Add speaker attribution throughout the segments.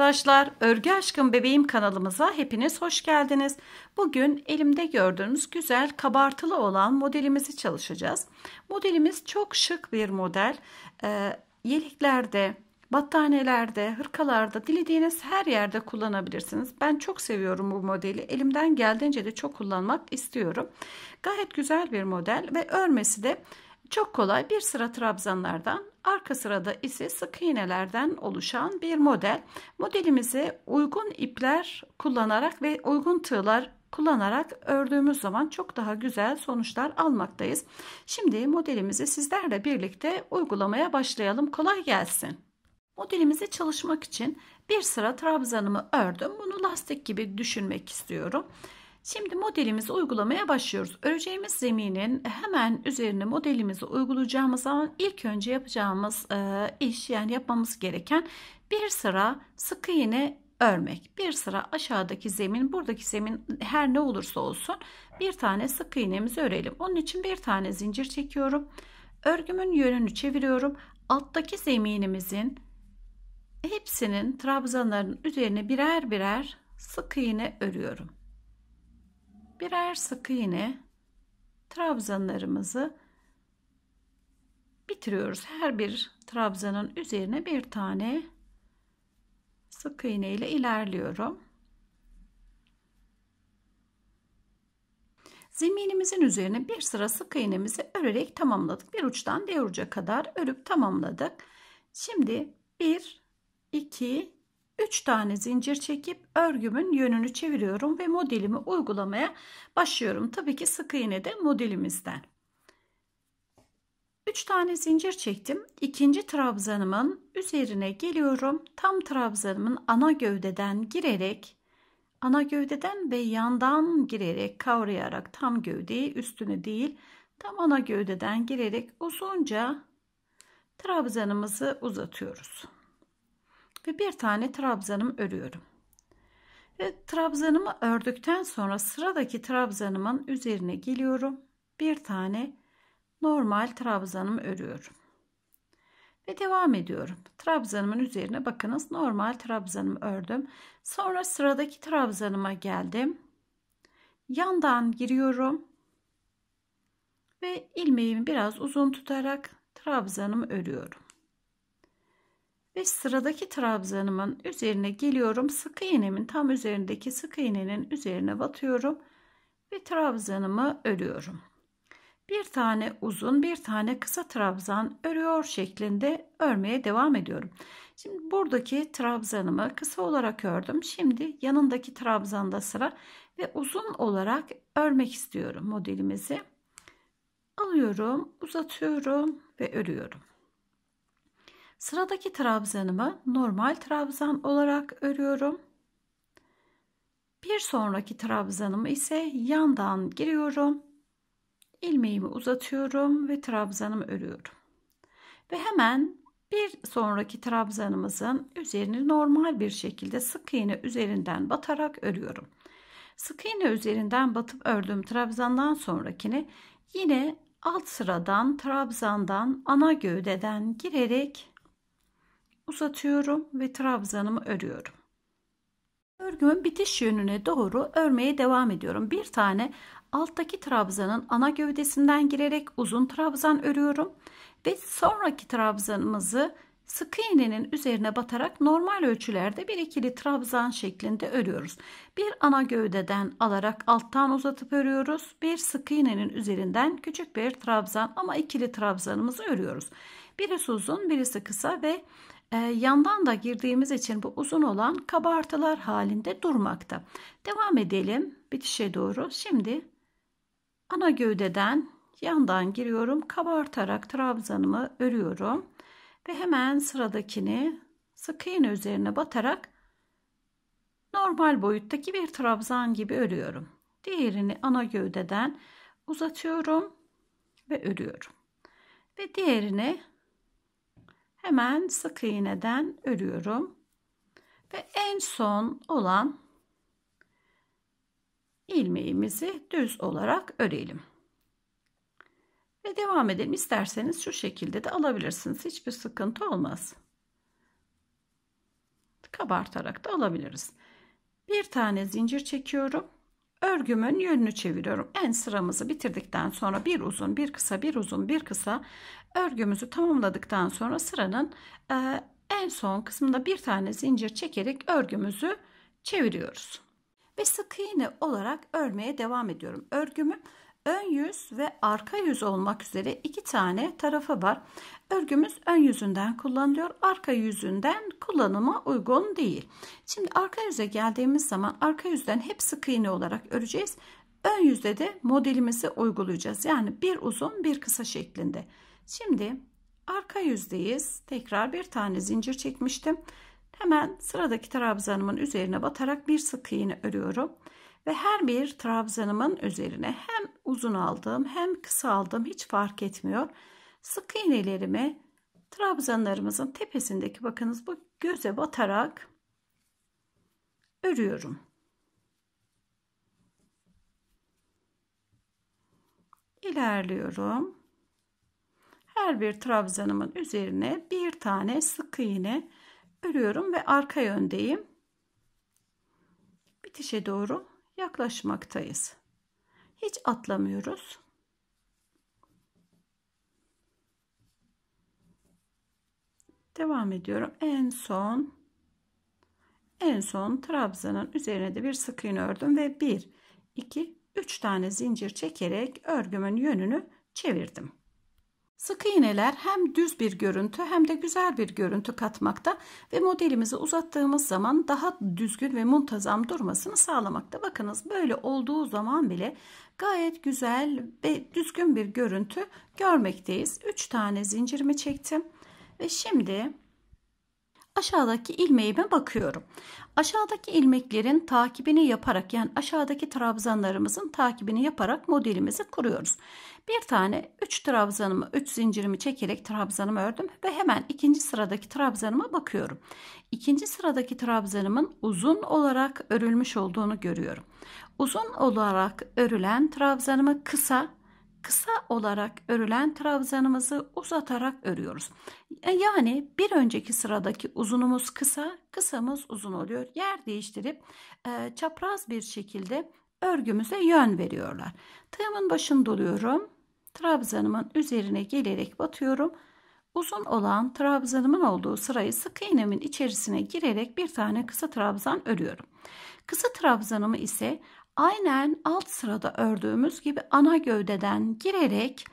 Speaker 1: arkadaşlar. Örgü Aşkım Bebeğim kanalımıza hepiniz hoş geldiniz. Bugün elimde gördüğünüz güzel kabartılı olan modelimizi çalışacağız. Modelimiz çok şık bir model. Ee, yeliklerde, battaniyelerde, hırkalarda, dilediğiniz her yerde kullanabilirsiniz. Ben çok seviyorum bu modeli. Elimden geldiğince de çok kullanmak istiyorum. Gayet güzel bir model ve örmesi de çok kolay bir sıra trabzanlardan, arka sırada ise sık iğnelerden oluşan bir model. Modelimizi uygun ipler kullanarak ve uygun tığlar kullanarak ördüğümüz zaman çok daha güzel sonuçlar almaktayız. Şimdi modelimizi sizlerle birlikte uygulamaya başlayalım. Kolay gelsin. Modelimizi çalışmak için bir sıra trabzanımı ördüm. Bunu lastik gibi düşünmek istiyorum. Şimdi modelimizi uygulamaya başlıyoruz. Öreceğimiz zeminin hemen üzerine modelimizi uygulayacağımız zaman ilk önce yapacağımız e, iş yani yapmamız gereken bir sıra sık iğne örmek. Bir sıra aşağıdaki zemin, buradaki zemin her ne olursa olsun bir tane sık iğnemizi örelim. Onun için bir tane zincir çekiyorum. Örgümün yönünü çeviriyorum. Alttaki zeminimizin hepsinin trabzanların üzerine birer birer sık iğne örüyorum birer sık iğne trabzanlarımızı bitiriyoruz. Her bir trabzanın üzerine bir tane sık iğne ile ilerliyorum. Zeminimizin üzerine bir sıra sık iğnemizi örerek tamamladık. Bir uçtan diğer uca kadar örüp tamamladık. Şimdi 1 2 3 tane zincir çekip örgümün yönünü çeviriyorum ve modelimi uygulamaya başlıyorum. Tabii ki sık iğne de modelimizden. 3 tane zincir çektim. İkinci trabzanımın üzerine geliyorum. Tam trabzanımın ana gövdeden girerek ana gövdeden ve yandan girerek kavrayarak tam gövdeyi üstüne değil tam ana gövdeden girerek uzunca trabzanımızı uzatıyoruz ve bir tane trabzanım örüyorum. Ve trabzanımı ördükten sonra sıradaki trabzanımın üzerine geliyorum. Bir tane normal trabzanım örüyorum. Ve devam ediyorum. Trabzanımın üzerine bakınız normal trabzanımı ördüm. Sonra sıradaki trabzanıma geldim. Yandan giriyorum. Ve ilmeğimi biraz uzun tutarak trabzanımı örüyorum ve sıradaki trabzanımın üzerine geliyorum. Sık iğnemin tam üzerindeki sık iğnenin üzerine batıyorum ve trabzanımı örüyorum. Bir tane uzun, bir tane kısa trabzan örüyor şeklinde örmeye devam ediyorum. Şimdi buradaki trabzanımı kısa olarak ördüm. Şimdi yanındaki trabzanda sıra ve uzun olarak örmek istiyorum modelimizi. Alıyorum, uzatıyorum ve örüyorum. Sıradaki trabzanımı normal trabzan olarak örüyorum. Bir sonraki trabzanımı ise yandan giriyorum. Ilmeğimi uzatıyorum ve trabzanımı örüyorum. Ve hemen bir sonraki trabzanımızın üzerini normal bir şekilde sık iğne üzerinden batarak örüyorum. Sık iğne üzerinden batıp ördüğüm trabzandan sonrakini yine alt sıradan trabzandan ana gövdeden girerek uzatıyorum ve trabzanımı örüyorum. Örgümün bitiş yönüne doğru örmeye devam ediyorum. Bir tane alttaki trabzanın ana gövdesinden girerek uzun trabzan örüyorum ve sonraki trabzanımızı sık iğnenin üzerine batarak normal ölçülerde bir ikili trabzan şeklinde örüyoruz. Bir ana gövdeden alarak alttan uzatıp örüyoruz. Bir sık iğnenin üzerinden küçük bir trabzan ama ikili trabzanımızı örüyoruz. Birisi uzun, birisi kısa ve e, yandan da girdiğimiz için bu uzun olan kabartılar halinde durmakta. Devam edelim bitişe doğru. Şimdi ana gövdeden yandan giriyorum. Kabartarak trabzanımı örüyorum. Ve hemen sıradakini sık iğne üzerine batarak normal boyuttaki bir trabzan gibi örüyorum. Diğerini ana gövdeden uzatıyorum ve örüyorum. Ve diğerini hemen sık iğneden örüyorum. Ve en son olan ilmeğimizi düz olarak örelim. Ve devam edelim. isterseniz şu şekilde de alabilirsiniz. Hiçbir sıkıntı olmaz. Kabartarak da alabiliriz. Bir tane zincir çekiyorum örgümün yönünü çeviriyorum. En sıramızı bitirdikten sonra bir uzun bir kısa bir uzun bir kısa örgümüzü tamamladıktan sonra sıranın e, en son kısmında bir tane zincir çekerek örgümüzü çeviriyoruz. Ve sık iğne olarak örmeye devam ediyorum. Örgümü ön yüz ve arka yüz olmak üzere iki tane tarafı var. Örgümüz ön yüzünden kullanılıyor. Arka yüzünden kullanıma uygun değil. Şimdi arka yüze geldiğimiz zaman arka yüzden hep sık iğne olarak öreceğiz. Ön yüzde de modelimizi uygulayacağız. Yani bir uzun bir kısa şeklinde. Şimdi arka yüzdeyiz. Tekrar bir tane zincir çekmiştim. Hemen sıradaki trabzanımın üzerine batarak bir sık iğne örüyorum. Ve her bir trabzanımın üzerine hem uzun aldığım hem kısa aldığım hiç fark etmiyor. Sık iğnelerimi trabzanlarımızın tepesindeki bakınız bu göze batarak örüyorum. İlerliyorum. Her bir trabzanımın üzerine bir tane sık iğne örüyorum ve arka yöndeyim. Bitişe doğru yaklaşmaktayız. Hiç atlamıyoruz. Devam ediyorum. En son en son trabzanın üzerine de bir sık iğne ördüm ve 1 2 3 tane zincir çekerek örgümün yönünü çevirdim. Sık iğneler hem düz bir görüntü hem de güzel bir görüntü katmakta ve modelimizi uzattığımız zaman daha düzgün ve muntazam durmasını sağlamakta. Bakınız böyle olduğu zaman bile gayet güzel ve düzgün bir görüntü görmekteyiz. 3 tane zincirimi çektim ve şimdi Aşağıdaki ilmeğime bakıyorum. Aşağıdaki ilmeklerin takibini yaparak yani aşağıdaki trabzanlarımızın takibini yaparak modelimizi kuruyoruz. Bir tane 3 trabzanımı 3 zincirimi çekerek trabzanımı ördüm ve hemen ikinci sıradaki trabzanıma bakıyorum. İkinci sıradaki trabzanımın uzun olarak örülmüş olduğunu görüyorum. Uzun olarak örülen trabzanımı kısa kısa olarak örülen trabzanımızı uzatarak örüyoruz. E, yani bir önceki sıradaki uzunumuz kısa, kısamız uzun oluyor. Yer değiştirip e, çapraz bir şekilde örgümüze yön veriyorlar. Tığımın başını doluyorum. Trabzanımın üzerine gelerek batıyorum. Uzun olan trabzanımın olduğu sırayı sık iğnemin içerisine girerek bir tane kısa trabzan örüyorum. Kısa trabzanımı ise aynen alt sırada ördüğümüz gibi ana gövdeden girerek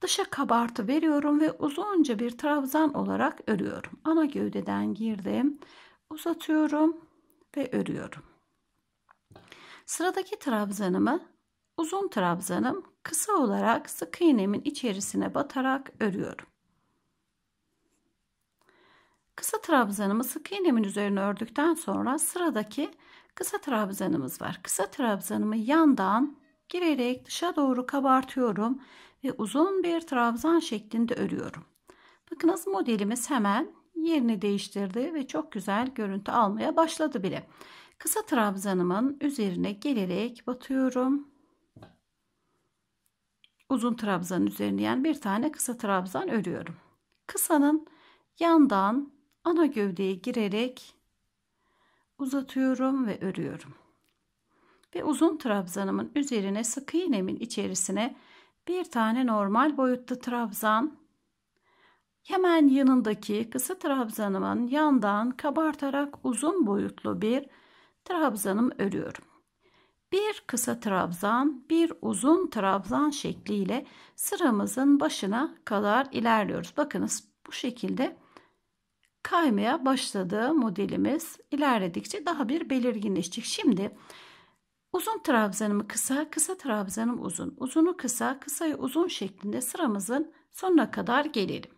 Speaker 1: dışa kabartı veriyorum ve uzunca bir trabzan olarak örüyorum. Ana gövdeden girdim, uzatıyorum ve örüyorum. Sıradaki trabzanımı uzun trabzanım kısa olarak sık iğnemin içerisine batarak örüyorum. Kısa trabzanımı sık iğnemin üzerine ördükten sonra sıradaki kısa trabzanımız var. Kısa trabzanımı yandan girerek dışa doğru kabartıyorum ve uzun bir trabzan şeklinde örüyorum. Bakınız modelimiz hemen yerini değiştirdi ve çok güzel görüntü almaya başladı bile. Kısa trabzanımın üzerine gelerek batıyorum. Uzun trabzanın üzerine yani bir tane kısa trabzan örüyorum. Kısanın yandan ana gövdeye girerek uzatıyorum ve örüyorum. Ve uzun trabzanımın üzerine sık iğnemin içerisine bir tane normal boyutlu trabzan hemen yanındaki kısa trabzanımın yandan kabartarak uzun boyutlu bir trabzanım örüyorum. Bir kısa trabzan, bir uzun trabzan şekliyle sıramızın başına kadar ilerliyoruz. Bakınız bu şekilde kaymaya başladı modelimiz. İlerledikçe daha bir belirginleşecek. Şimdi uzun trabzanımı kısa, kısa trabzanım uzun, uzunu kısa, kısayı uzun şeklinde sıramızın sonuna kadar gelelim.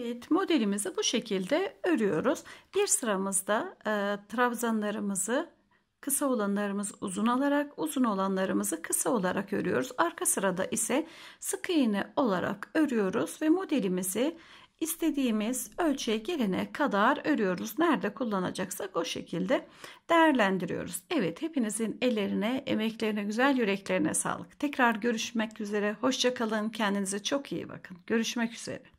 Speaker 1: Evet modelimizi bu şekilde örüyoruz. Bir sıramızda e, trabzanlarımızı kısa olanlarımız uzun alarak uzun olanlarımızı kısa olarak örüyoruz. Arka sırada ise sık iğne olarak örüyoruz ve modelimizi istediğimiz ölçüye gelene kadar örüyoruz. Nerede kullanacaksak o şekilde değerlendiriyoruz. Evet hepinizin ellerine, emeklerine, güzel yüreklerine sağlık. Tekrar görüşmek üzere. Hoşçakalın. Kendinize çok iyi bakın. Görüşmek üzere.